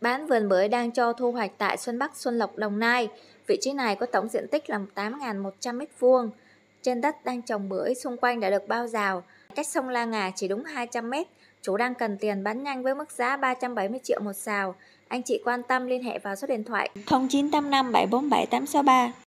Bán vườn bưởi đang cho thu hoạch tại Xuân Bắc, Xuân Lộc, Đồng Nai. Vị trí này có tổng diện tích là 8.100m2. Trên đất đang trồng bưởi xung quanh đã được bao rào. Cách sông La Ngà chỉ đúng 200m. Chủ đang cần tiền bán nhanh với mức giá 370 triệu một xào. Anh chị quan tâm liên hệ vào số điện thoại 0985 747 863.